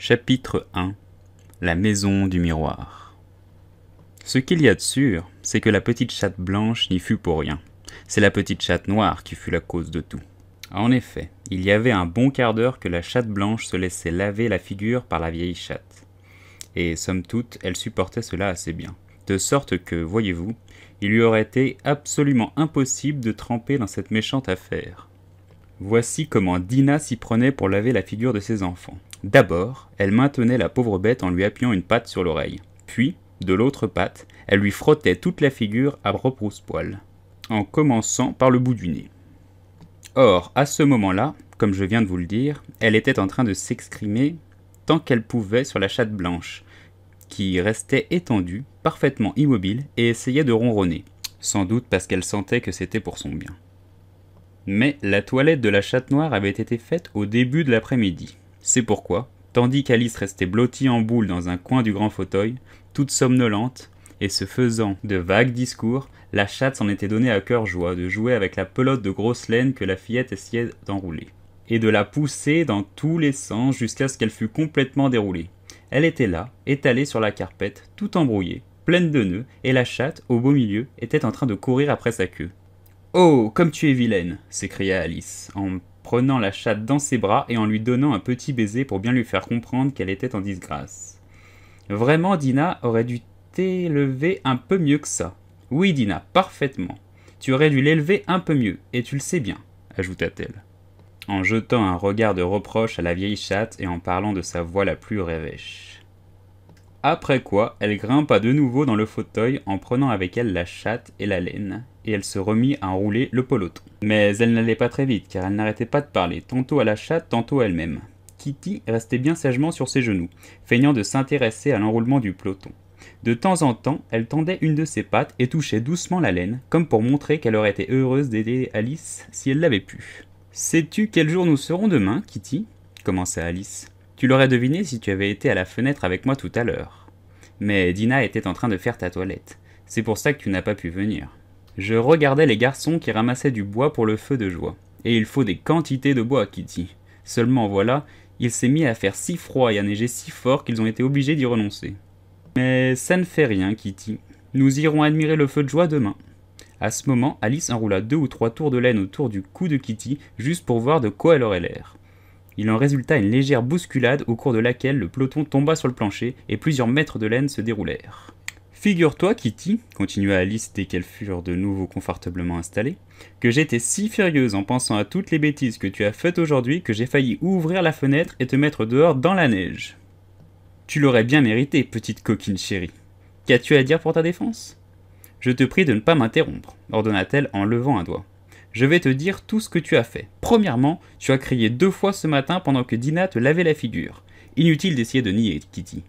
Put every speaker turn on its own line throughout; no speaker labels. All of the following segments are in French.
Chapitre 1 La maison du miroir Ce qu'il y a de sûr, c'est que la petite chatte blanche n'y fut pour rien. C'est la petite chatte noire qui fut la cause de tout. En effet, il y avait un bon quart d'heure que la chatte blanche se laissait laver la figure par la vieille chatte. Et somme toute, elle supportait cela assez bien. De sorte que, voyez-vous, il lui aurait été absolument impossible de tremper dans cette méchante affaire. Voici comment Dina s'y prenait pour laver la figure de ses enfants. D'abord, elle maintenait la pauvre bête en lui appuyant une patte sur l'oreille. Puis, de l'autre patte, elle lui frottait toute la figure à rebrousse-poil, en commençant par le bout du nez. Or, à ce moment-là, comme je viens de vous le dire, elle était en train de s'exprimer tant qu'elle pouvait sur la chatte blanche, qui restait étendue, parfaitement immobile, et essayait de ronronner, sans doute parce qu'elle sentait que c'était pour son bien. Mais la toilette de la chatte noire avait été faite au début de l'après-midi, c'est pourquoi, tandis qu'Alice restait blottie en boule dans un coin du grand fauteuil, toute somnolente, et se faisant de vagues discours, la chatte s'en était donnée à cœur joie de jouer avec la pelote de grosse laine que la fillette essayait d'enrouler, et de la pousser dans tous les sens jusqu'à ce qu'elle fût complètement déroulée. Elle était là, étalée sur la carpette, tout embrouillée, pleine de nœuds, et la chatte, au beau milieu, était en train de courir après sa queue. Oh, comme tu es vilaine s'écria Alice, en prenant la chatte dans ses bras et en lui donnant un petit baiser pour bien lui faire comprendre qu'elle était en disgrâce. Vraiment, Dina aurait dû t'élever un peu mieux que ça. Oui, Dina, parfaitement. Tu aurais dû l'élever un peu mieux, et tu le sais bien, ajouta-t-elle, en jetant un regard de reproche à la vieille chatte et en parlant de sa voix la plus rêvèche. Après quoi, elle grimpa de nouveau dans le fauteuil en prenant avec elle la chatte et la laine, et elle se remit à enrouler le peloton. Mais elle n'allait pas très vite, car elle n'arrêtait pas de parler, tantôt à la chatte, tantôt à elle-même. Kitty restait bien sagement sur ses genoux, feignant de s'intéresser à l'enroulement du peloton. De temps en temps, elle tendait une de ses pattes et touchait doucement la laine, comme pour montrer qu'elle aurait été heureuse d'aider Alice si elle l'avait pu. Sais-tu quel jour nous serons demain, Kitty commença Alice. Tu l'aurais deviné si tu avais été à la fenêtre avec moi tout à l'heure. Mais Dina était en train de faire ta toilette. C'est pour ça que tu n'as pas pu venir. Je regardais les garçons qui ramassaient du bois pour le feu de joie. Et il faut des quantités de bois, Kitty. Seulement voilà, il s'est mis à faire si froid et à neiger si fort qu'ils ont été obligés d'y renoncer. Mais ça ne fait rien, Kitty. Nous irons admirer le feu de joie demain. À ce moment, Alice enroula deux ou trois tours de laine autour du cou de Kitty, juste pour voir de quoi elle aurait l'air. Il en résulta une légère bousculade au cours de laquelle le peloton tomba sur le plancher et plusieurs mètres de laine se déroulèrent. Figure-toi, Kitty, continua Alice dès qu'elles furent de nouveau confortablement installées, que j'étais si furieuse en pensant à toutes les bêtises que tu as faites aujourd'hui que j'ai failli ouvrir la fenêtre et te mettre dehors dans la neige. Tu l'aurais bien mérité, petite coquine chérie. Qu'as-tu à dire pour ta défense Je te prie de ne pas m'interrompre, ordonna-t-elle en levant un doigt je vais te dire tout ce que tu as fait. Premièrement, tu as crié deux fois ce matin pendant que Dina te lavait la figure. Inutile d'essayer de nier, Kitty,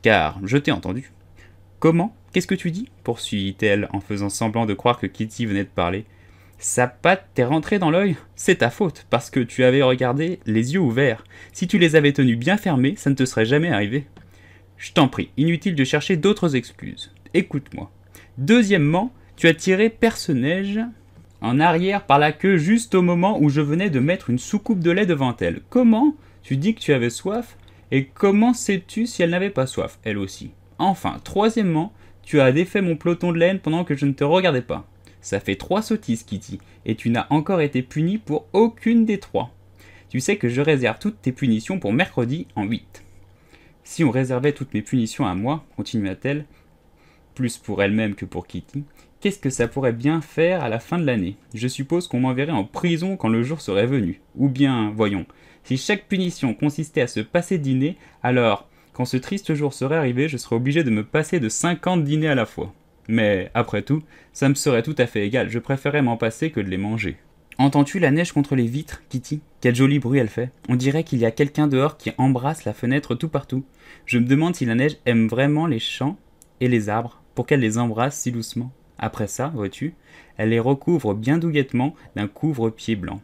car je t'ai entendu. Comment Qu'est-ce que tu dis poursuivit-elle en faisant semblant de croire que Kitty venait de parler. Sa patte t'est rentrée dans l'œil C'est ta faute, parce que tu avais regardé les yeux ouverts. Si tu les avais tenus bien fermés, ça ne te serait jamais arrivé. Je t'en prie, inutile de chercher d'autres excuses. Écoute-moi. Deuxièmement, tu as tiré personnage en arrière par la queue juste au moment où je venais de mettre une soucoupe de lait devant elle. Comment tu dis que tu avais soif et comment sais-tu si elle n'avait pas soif, elle aussi Enfin, troisièmement, tu as défait mon peloton de laine pendant que je ne te regardais pas. Ça fait trois sottises, Kitty, et tu n'as encore été punie pour aucune des trois. Tu sais que je réserve toutes tes punitions pour mercredi en huit. Si on réservait toutes mes punitions à moi, continua-t-elle, plus pour elle-même que pour Kitty, qu'est-ce que ça pourrait bien faire à la fin de l'année Je suppose qu'on m'enverrait en prison quand le jour serait venu. Ou bien, voyons, si chaque punition consistait à se passer dîner, alors, quand ce triste jour serait arrivé, je serais obligé de me passer de 50 dîners à la fois. Mais, après tout, ça me serait tout à fait égal, je préférais m'en passer que de les manger. Entends-tu la neige contre les vitres, Kitty Quel joli bruit elle fait. On dirait qu'il y a quelqu'un dehors qui embrasse la fenêtre tout partout. Je me demande si la neige aime vraiment les champs et les arbres pour qu'elle les embrasse si doucement. Après ça, vois-tu, elle les recouvre bien douillettement d'un couvre-pied blanc.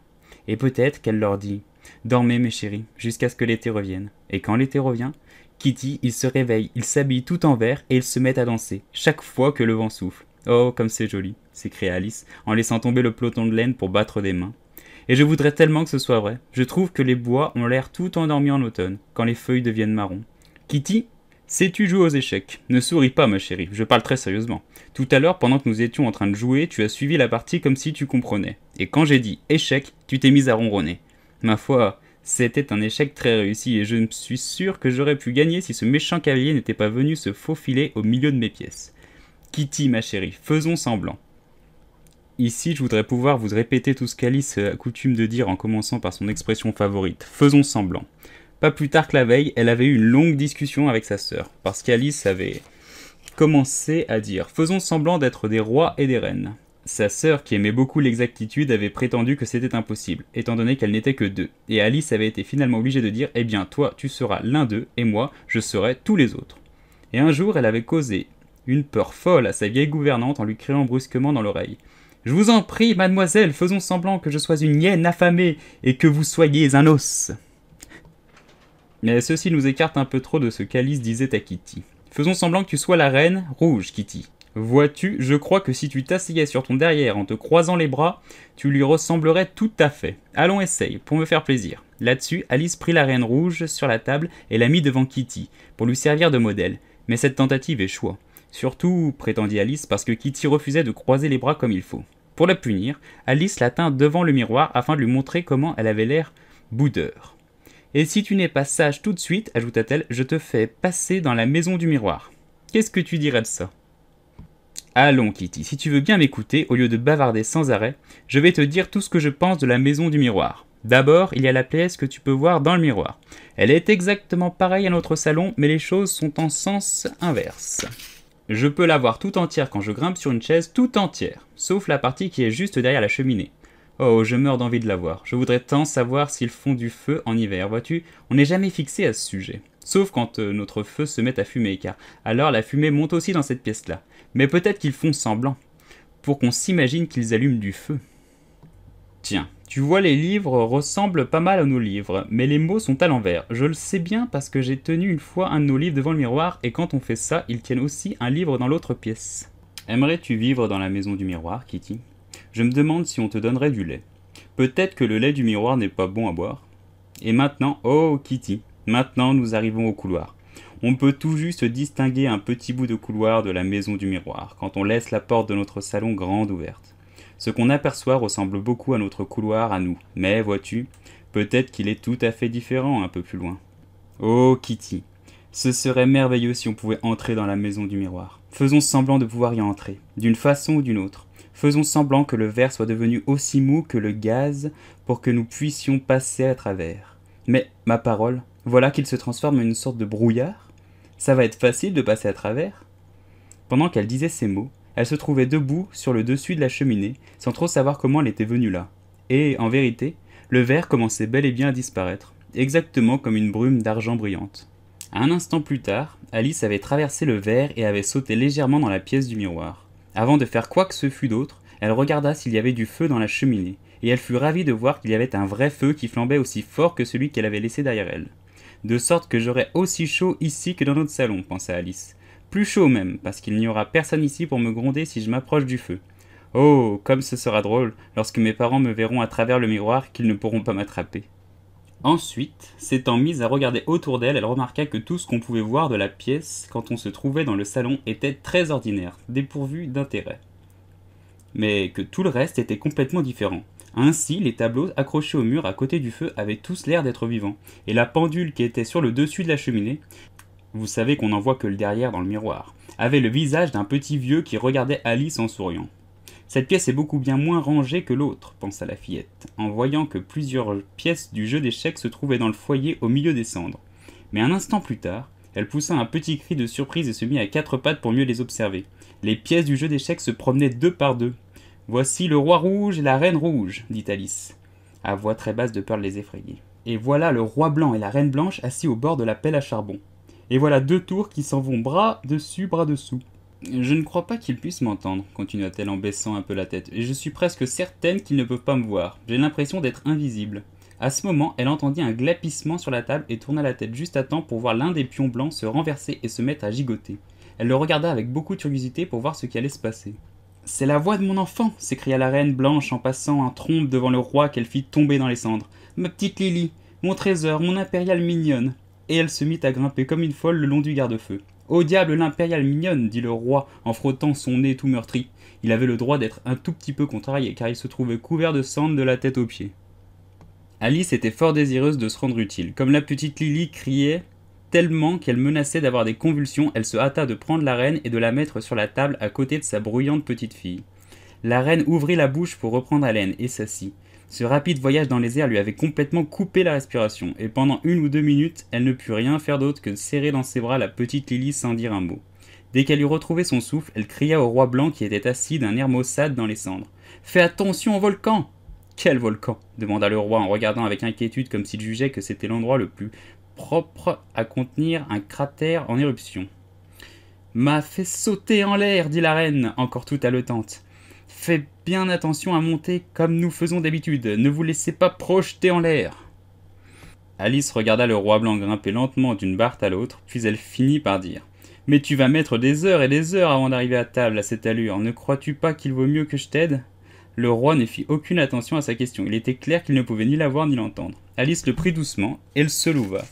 Et peut-être qu'elle leur dit Dormez, mes chéris, jusqu'à ce que l'été revienne. Et quand l'été revient, Kitty, il se réveille, il s'habille tout en vert et ils se mettent à danser, chaque fois que le vent souffle. Oh, comme c'est joli, s'écria Alice, en laissant tomber le peloton de laine pour battre des mains. Et je voudrais tellement que ce soit vrai. Je trouve que les bois ont l'air tout endormis en automne, quand les feuilles deviennent marron. Kitty, Sais tu jouer aux échecs Ne souris pas ma chérie, je parle très sérieusement. Tout à l'heure, pendant que nous étions en train de jouer, tu as suivi la partie comme si tu comprenais. Et quand j'ai dit échec, tu t'es mise à ronronner. Ma foi, c'était un échec très réussi et je ne suis sûr que j'aurais pu gagner si ce méchant cavalier n'était pas venu se faufiler au milieu de mes pièces. Kitty, ma chérie, faisons semblant. Ici, je voudrais pouvoir vous répéter tout ce qu'Alice a coutume de dire en commençant par son expression favorite, faisons semblant. Pas plus tard que la veille, elle avait eu une longue discussion avec sa sœur, parce qu'Alice avait commencé à dire Faisons semblant d'être des rois et des reines. Sa sœur, qui aimait beaucoup l'exactitude, avait prétendu que c'était impossible, étant donné qu'elle n'était que deux, et Alice avait été finalement obligée de dire Eh bien, toi, tu seras l'un d'eux, et moi, je serai tous les autres. Et un jour, elle avait causé une peur folle à sa vieille gouvernante en lui criant brusquement dans l'oreille. Je vous en prie, mademoiselle, faisons semblant que je sois une hyène affamée et que vous soyez un os. Mais ceci nous écarte un peu trop de ce qu'Alice disait à Kitty. Faisons semblant que tu sois la reine rouge, Kitty. Vois-tu, je crois que si tu t'asseyais sur ton derrière en te croisant les bras, tu lui ressemblerais tout à fait. Allons, essaye, pour me faire plaisir. Là-dessus, Alice prit la reine rouge sur la table et la mit devant Kitty, pour lui servir de modèle. Mais cette tentative échoua. Surtout, prétendit Alice, parce que Kitty refusait de croiser les bras comme il faut. Pour la punir, Alice la tint devant le miroir afin de lui montrer comment elle avait l'air boudeur. Et si tu n'es pas sage tout de suite, ajouta-t-elle, je te fais passer dans la maison du miroir. Qu'est-ce que tu dirais de ça Allons, Kitty, si tu veux bien m'écouter, au lieu de bavarder sans arrêt, je vais te dire tout ce que je pense de la maison du miroir. D'abord, il y a la pièce que tu peux voir dans le miroir. Elle est exactement pareille à notre salon, mais les choses sont en sens inverse. Je peux la voir tout entière quand je grimpe sur une chaise, tout entière, sauf la partie qui est juste derrière la cheminée. Oh, je meurs d'envie de la voir. Je voudrais tant savoir s'ils font du feu en hiver, vois-tu On n'est jamais fixé à ce sujet. Sauf quand euh, notre feu se met à fumer, car alors la fumée monte aussi dans cette pièce-là. Mais peut-être qu'ils font semblant, pour qu'on s'imagine qu'ils allument du feu. Tiens, tu vois, les livres ressemblent pas mal à nos livres, mais les mots sont à l'envers. Je le sais bien parce que j'ai tenu une fois un de nos livres devant le miroir, et quand on fait ça, ils tiennent aussi un livre dans l'autre pièce. Aimerais-tu vivre dans la maison du miroir, Kitty je me demande si on te donnerait du lait. Peut-être que le lait du miroir n'est pas bon à boire. Et maintenant, oh Kitty, maintenant nous arrivons au couloir. On peut tout juste distinguer un petit bout de couloir de la maison du miroir, quand on laisse la porte de notre salon grande ouverte. Ce qu'on aperçoit ressemble beaucoup à notre couloir à nous, mais vois-tu, peut-être qu'il est tout à fait différent un peu plus loin. Oh Kitty, ce serait merveilleux si on pouvait entrer dans la maison du miroir. Faisons semblant de pouvoir y entrer, d'une façon ou d'une autre. Faisons semblant que le verre soit devenu aussi mou que le gaz pour que nous puissions passer à travers. Mais, ma parole, voilà qu'il se transforme en une sorte de brouillard. Ça va être facile de passer à travers. Pendant qu'elle disait ces mots, elle se trouvait debout sur le dessus de la cheminée, sans trop savoir comment elle était venue là. Et, en vérité, le verre commençait bel et bien à disparaître, exactement comme une brume d'argent brillante. Un instant plus tard, Alice avait traversé le verre et avait sauté légèrement dans la pièce du miroir. Avant de faire quoi que ce fût d'autre, elle regarda s'il y avait du feu dans la cheminée, et elle fut ravie de voir qu'il y avait un vrai feu qui flambait aussi fort que celui qu'elle avait laissé derrière elle. De sorte que j'aurai aussi chaud ici que dans notre salon, pensa Alice. Plus chaud même, parce qu'il n'y aura personne ici pour me gronder si je m'approche du feu. Oh, comme ce sera drôle lorsque mes parents me verront à travers le miroir qu'ils ne pourront pas m'attraper. Ensuite, s'étant mise à regarder autour d'elle, elle remarqua que tout ce qu'on pouvait voir de la pièce quand on se trouvait dans le salon était très ordinaire, dépourvu d'intérêt. Mais que tout le reste était complètement différent. Ainsi, les tableaux accrochés au mur à côté du feu avaient tous l'air d'être vivants, et la pendule qui était sur le dessus de la cheminée, vous savez qu'on n'en voit que le derrière dans le miroir, avait le visage d'un petit vieux qui regardait Alice en souriant. Cette pièce est beaucoup bien moins rangée que l'autre, pensa la fillette, en voyant que plusieurs pièces du jeu d'échecs se trouvaient dans le foyer au milieu des cendres. Mais un instant plus tard, elle poussa un petit cri de surprise et se mit à quatre pattes pour mieux les observer. Les pièces du jeu d'échecs se promenaient deux par deux. Voici le roi rouge et la reine rouge, dit Alice, à voix très basse de peur de les effrayer. Et voilà le roi blanc et la reine blanche assis au bord de la pelle à charbon. Et voilà deux tours qui s'en vont bras dessus, bras dessous. Je ne crois pas qu'ils puissent m'entendre, continua-t-elle en baissant un peu la tête, et je suis presque certaine qu'ils ne peuvent pas me voir. J'ai l'impression d'être invisible. À ce moment, elle entendit un glapissement sur la table et tourna la tête juste à temps pour voir l'un des pions blancs se renverser et se mettre à gigoter. Elle le regarda avec beaucoup de curiosité pour voir ce qui allait se passer. C'est la voix de mon enfant s'écria la reine blanche en passant un trompe devant le roi qu'elle fit tomber dans les cendres. Ma petite Lily, mon trésor, mon impériale mignonne Et elle se mit à grimper comme une folle le long du garde-feu. Au diable l'impériale mignonne, dit le roi en frottant son nez tout meurtri. Il avait le droit d'être un tout petit peu contrarié, car il se trouvait couvert de cendres de la tête aux pieds. Alice était fort désireuse de se rendre utile. Comme la petite Lily criait tellement qu'elle menaçait d'avoir des convulsions, elle se hâta de prendre la reine et de la mettre sur la table à côté de sa bruyante petite fille. La reine ouvrit la bouche pour reprendre haleine et s'assit. Ce rapide voyage dans les airs lui avait complètement coupé la respiration, et pendant une ou deux minutes, elle ne put rien faire d'autre que serrer dans ses bras la petite Lily sans dire un mot. Dès qu'elle eut retrouvé son souffle, elle cria au roi blanc qui était assis d'un air maussade dans les cendres. Fais attention au volcan Quel volcan demanda le roi en regardant avec inquiétude comme s'il jugeait que c'était l'endroit le plus propre à contenir un cratère en éruption. M'a fait sauter en l'air, dit la reine, encore toute haletante. « Fais bien attention à monter comme nous faisons d'habitude, ne vous laissez pas projeter en l'air. Alice regarda le roi blanc grimper lentement d'une barre à l'autre, puis elle finit par dire Mais tu vas mettre des heures et des heures avant d'arriver à table à cette allure, ne crois-tu pas qu'il vaut mieux que je t'aide Le roi ne fit aucune attention à sa question, il était clair qu'il ne pouvait ni la voir ni l'entendre. Alice le prit doucement et se louva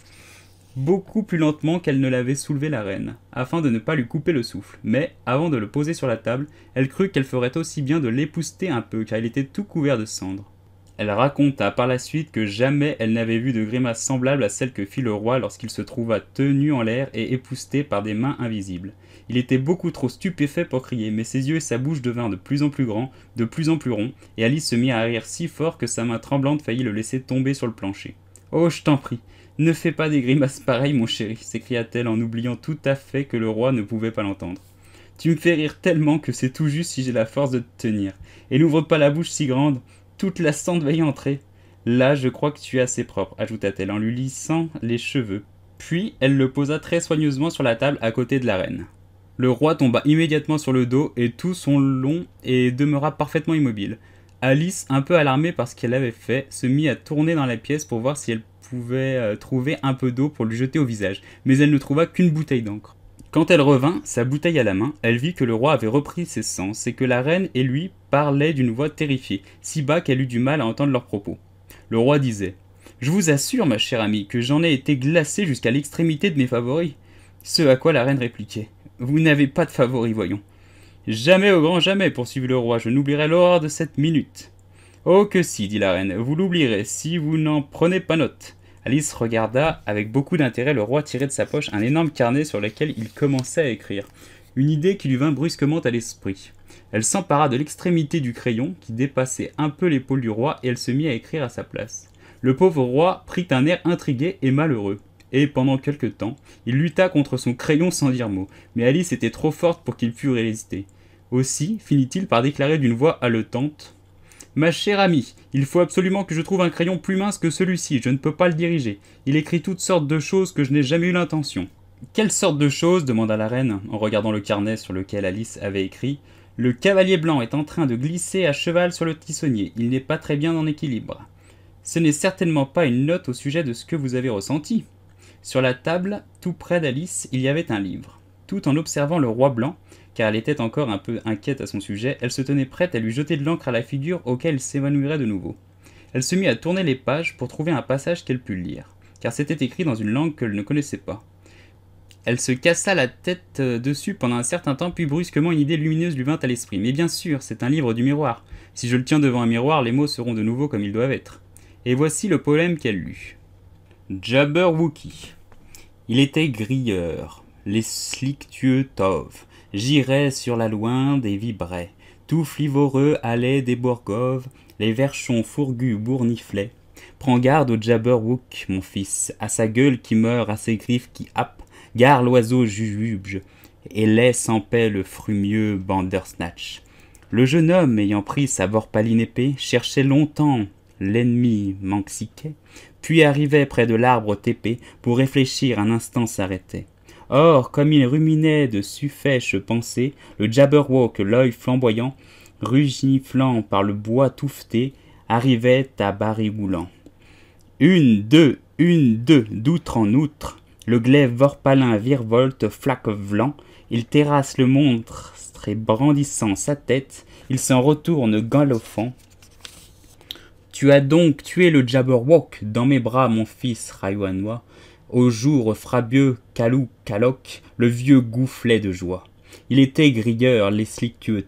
beaucoup plus lentement qu'elle ne l'avait soulevé la reine, afin de ne pas lui couper le souffle, mais, avant de le poser sur la table, elle crut qu'elle ferait aussi bien de l'épouster un peu, car il était tout couvert de cendres. Elle raconta par la suite que jamais elle n'avait vu de grimace semblable à celle que fit le roi lorsqu'il se trouva tenu en l'air et épousté par des mains invisibles. Il était beaucoup trop stupéfait pour crier, mais ses yeux et sa bouche devinrent de plus en plus grands, de plus en plus ronds, et Alice se mit à rire si fort que sa main tremblante faillit le laisser tomber sur le plancher. Oh, je t'en prie, ne fais pas des grimaces pareilles, mon chéri, s'écria-t-elle en oubliant tout à fait que le roi ne pouvait pas l'entendre. Tu me fais rire tellement que c'est tout juste si j'ai la force de te tenir. Et n'ouvre pas la bouche si grande, toute la cendre va y entrer. Là, je crois que tu es assez propre, ajouta-t-elle en lui lissant les cheveux. Puis, elle le posa très soigneusement sur la table à côté de la reine. Le roi tomba immédiatement sur le dos et tout son long et demeura parfaitement immobile. Alice, un peu alarmée par ce qu'elle avait fait, se mit à tourner dans la pièce pour voir si elle pouvait euh, trouver un peu d'eau pour lui jeter au visage, mais elle ne trouva qu'une bouteille d'encre. Quand elle revint, sa bouteille à la main, elle vit que le roi avait repris ses sens et que la reine et lui parlaient d'une voix terrifiée, si bas qu'elle eut du mal à entendre leurs propos. Le roi disait Je vous assure, ma chère amie, que j'en ai été glacé jusqu'à l'extrémité de mes favoris. Ce à quoi la reine répliquait Vous n'avez pas de favoris, voyons. Jamais au grand jamais, poursuivit le roi, je n'oublierai l'horreur de cette minute. Oh que si, dit la reine, vous l'oublierez si vous n'en prenez pas note. Alice regarda avec beaucoup d'intérêt le roi tirer de sa poche un énorme carnet sur lequel il commençait à écrire. Une idée qui lui vint brusquement à l'esprit. Elle s'empara de l'extrémité du crayon, qui dépassait un peu l'épaule du roi, et elle se mit à écrire à sa place. Le pauvre roi prit un air intrigué et malheureux, et pendant quelque temps, il lutta contre son crayon sans dire mot, mais Alice était trop forte pour qu'il pût résister. Aussi finit-il par déclarer d'une voix haletante Ma chère amie, il faut absolument que je trouve un crayon plus mince que celui-ci, je ne peux pas le diriger. Il écrit toutes sortes de choses que je n'ai jamais eu l'intention. Quelle sortes de choses demanda la reine, en regardant le carnet sur lequel Alice avait écrit. Le cavalier blanc est en train de glisser à cheval sur le tissonnier, il n'est pas très bien en équilibre. Ce n'est certainement pas une note au sujet de ce que vous avez ressenti. Sur la table, tout près d'Alice, il y avait un livre. Tout en observant le roi blanc, car elle était encore un peu inquiète à son sujet, elle se tenait prête à lui jeter de l'encre à la figure auquel elle s'évanouirait de nouveau. Elle se mit à tourner les pages pour trouver un passage qu'elle pût lire, car c'était écrit dans une langue qu'elle ne connaissait pas. Elle se cassa la tête euh, dessus pendant un certain temps, puis brusquement une idée lumineuse lui vint à l'esprit. Mais bien sûr, c'est un livre du miroir. Si je le tiens devant un miroir, les mots seront de nouveau comme ils doivent être. Et voici le poème qu'elle lut. Jabberwocky. Il était grilleur, les slictueux toves. J'irais sur la Loinde et vibrais. Tout flivoreux allait des Bourgoves, les verchons fourgus bourniflaient. Prends garde au Jabberwook, mon fils, à sa gueule qui meurt, à ses griffes qui happent. Gare l'oiseau jujubge et laisse en paix le frumieux Bandersnatch. Le jeune homme, ayant pris sa vorpaline épée, cherchait longtemps l'ennemi manxiquait, puis arrivait près de l'arbre tépé pour réfléchir un instant s'arrêtait. Or, comme il ruminait de suffèches pensées, le Jabberwock, l'œil flamboyant, rugiflant par le bois touffeté, arrivait à Barigoulant. Une, deux, une, deux, d'outre en outre, le glaive vorpalin virevolte, flaque il terrasse le monstre et brandissant sa tête, il s'en retourne galopant. Tu as donc tué le Jabberwock dans mes bras, mon fils Raiwanois, au jour frabieux, calou, caloc, le vieux goufflait de joie. Il était grilleur, les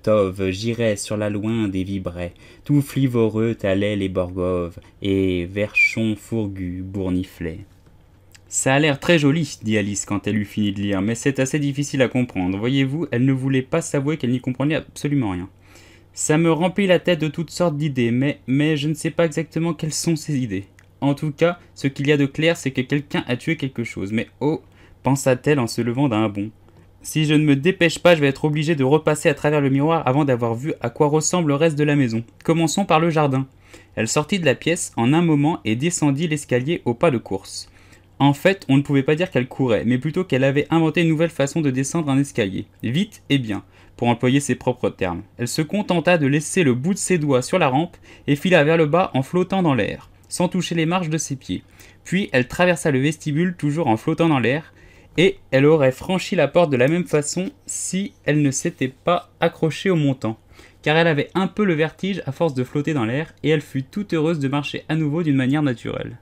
toves, girait sur la loinde et vibrait. Tout flivoreux talait les borgoves, et Verchon fourgu bourniflait. Ça a l'air très joli, dit Alice quand elle eut fini de lire, mais c'est assez difficile à comprendre. Voyez-vous, elle ne voulait pas s'avouer qu'elle n'y comprenait absolument rien. Ça me remplit la tête de toutes sortes d'idées, mais, mais je ne sais pas exactement quelles sont ces idées. En tout cas, ce qu'il y a de clair, c'est que quelqu'un a tué quelque chose. Mais oh, pensa-t-elle en se levant d'un bond. Si je ne me dépêche pas, je vais être obligé de repasser à travers le miroir avant d'avoir vu à quoi ressemble le reste de la maison. Commençons par le jardin. Elle sortit de la pièce en un moment et descendit l'escalier au pas de course. En fait, on ne pouvait pas dire qu'elle courait, mais plutôt qu'elle avait inventé une nouvelle façon de descendre un escalier. Vite et bien, pour employer ses propres termes. Elle se contenta de laisser le bout de ses doigts sur la rampe et fila vers le bas en flottant dans l'air sans toucher les marches de ses pieds. Puis elle traversa le vestibule toujours en flottant dans l'air, et elle aurait franchi la porte de la même façon si elle ne s'était pas accrochée au montant, car elle avait un peu le vertige à force de flotter dans l'air, et elle fut toute heureuse de marcher à nouveau d'une manière naturelle.